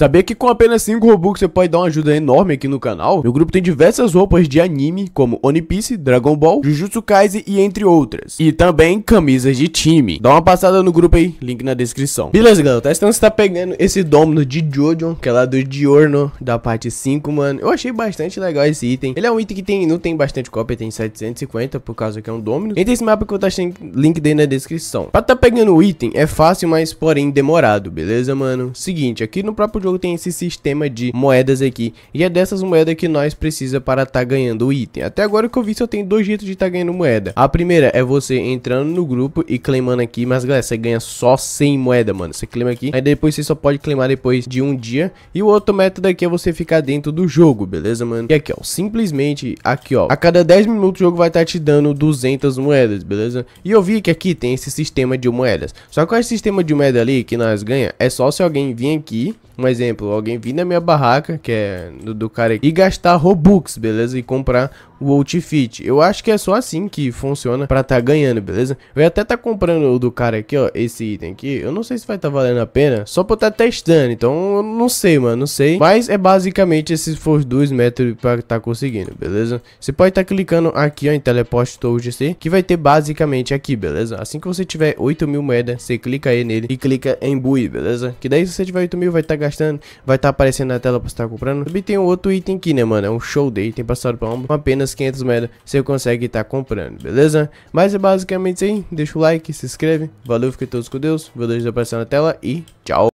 Saber que com apenas 5 Robux você pode dar uma ajuda enorme aqui no canal? Meu grupo tem diversas roupas de anime, como One Piece, Dragon Ball, Jujutsu Kaisen e entre outras. E também camisas de time. Dá uma passada no grupo aí, link na descrição. Beleza, galera, tá então você tá pegando esse domino de Jojon, que é lá do Diorno, da parte 5, mano. Eu achei bastante legal esse item. Ele é um item que tem, não tem bastante cópia, tem 750, por causa que é um domino. Entra esse mapa que eu tô tá achando link dele na descrição. Pra tá pegando o item, é fácil, mas porém demorado, beleza, mano? Seguinte, aqui no próprio jogo jogo tem esse sistema de moedas aqui. E é dessas moedas que nós precisa para estar tá ganhando o item. Até agora que eu vi só tem dois jeitos de estar tá ganhando moeda. A primeira é você entrando no grupo e claimando aqui. Mas galera, você ganha só 100 moeda, mano. Você clima aqui. Aí depois você só pode claimar depois de um dia. E o outro método aqui é você ficar dentro do jogo, beleza, mano? E aqui, ó. Simplesmente aqui, ó. A cada 10 minutos o jogo vai estar tá te dando 200 moedas, beleza? E eu vi que aqui tem esse sistema de moedas. Só que o sistema de moeda ali que nós ganha é só se alguém vir aqui, mas exemplo, alguém vir na minha barraca, que é do, do cara aqui, e gastar Robux, beleza? E comprar o Outfit. Eu acho que é só assim que funciona pra tá ganhando, beleza? Eu ia até tá comprando o do cara aqui, ó, esse item aqui. Eu não sei se vai tá valendo a pena, só pra tá testando. Então, eu não sei, mano, não sei. Mas é basicamente esses for dois métodos pra tá conseguindo, beleza? Você pode tá clicando aqui, ó, em teleporte UGC, que vai ter basicamente aqui, beleza? Assim que você tiver 8 mil moedas, você clica aí nele e clica em Bui, beleza? Que daí se você tiver 8 mil, vai tá gastando gastando, vai estar tá aparecendo na tela pra você estar tá comprando. Também tem um outro item aqui, né, mano? É um show de tem passado pra uma, com apenas 500 moedas você consegue estar tá comprando, beleza? Mas é basicamente isso aí, deixa o like, se inscreve, valeu, fiquem todos com Deus, vou deixar apareceu na tela e tchau!